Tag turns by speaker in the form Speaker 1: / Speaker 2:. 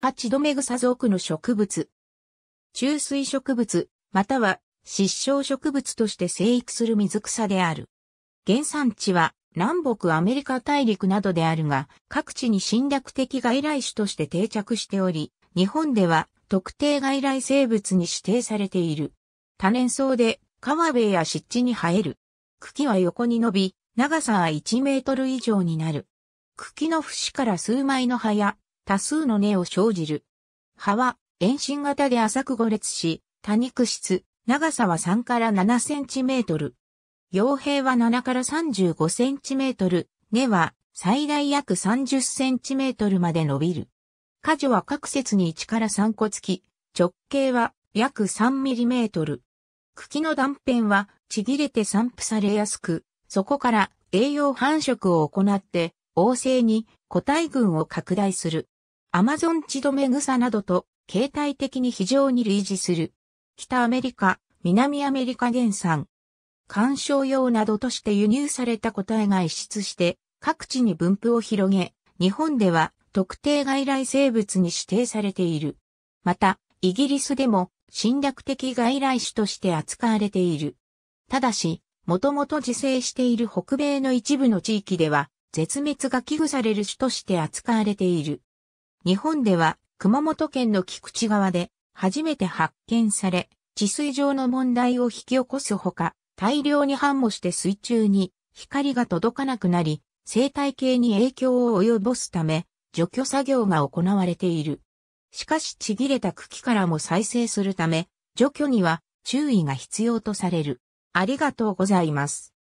Speaker 1: ハチドメグサ属の植物。中水植物、または失笑植物として生育する水草である。原産地は南北アメリカ大陸などであるが、各地に侵略的外来種として定着しており、日本では特定外来生物に指定されている。多年草で川辺や湿地に生える。茎は横に伸び、長さは1メートル以上になる。茎の節から数枚の葉や多数の根を生じる。葉は、遠心型で浅く5列し、多肉質、長さは3から7センチメートル。傭兵は7から35センチメートル、根は最大約30センチメートルまで伸びる。果樹は各節に1から3個付き、直径は約3ミリメートル。茎の断片はちぎれて散布されやすく、そこから栄養繁殖を行って、旺盛に個体群を拡大する。アマゾンチドメグサなどと形態的に非常に類似する。北アメリカ、南アメリカ原産。観賞用などとして輸入された個体が一出して各地に分布を広げ、日本では特定外来生物に指定されている。また、イギリスでも侵略的外来種として扱われている。ただし、もともと自生している北米の一部の地域では、絶滅が危惧される種として扱われている。日本では熊本県の菊池川で初めて発見され、治水上の問題を引き起こすほか、大量に繁茂して水中に光が届かなくなり、生態系に影響を及ぼすため、除去作業が行われている。しかしちぎれた茎からも再生するため、除去には注意が必要とされる。ありがとうございます。